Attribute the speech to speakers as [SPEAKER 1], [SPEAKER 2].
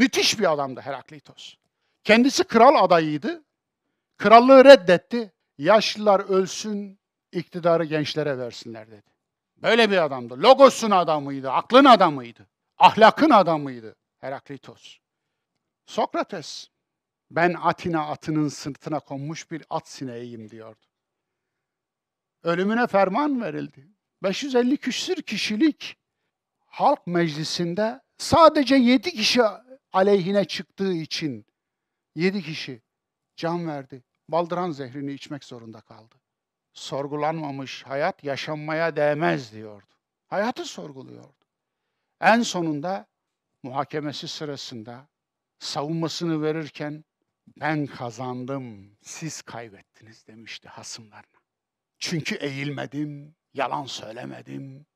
[SPEAKER 1] Müthiş bir adamdı Heraklitos. Kendisi kral adayıydı. Krallığı reddetti. Yaşlılar ölsün, iktidarı gençlere versinler dedi. Böyle bir adamdı. Logos'un adamıydı, aklın adamıydı, ahlakın adamıydı Heraklitos. Sokrates, ben Atina atının sırtına konmuş bir at sineğiyim diyordu. Ölümüne ferman verildi. 550 küsür kişilik halk meclisinde sadece 7 kişi aleyhine çıktığı için yedi kişi can verdi. Baldıran zehrini içmek zorunda kaldı. Sorgulanmamış hayat yaşanmaya değmez diyordu. Hayatı sorguluyordu. En sonunda muhakemesi sırasında savunmasını verirken ben kazandım, siz kaybettiniz demişti hasımlarına. Çünkü eğilmedim, yalan söylemedim,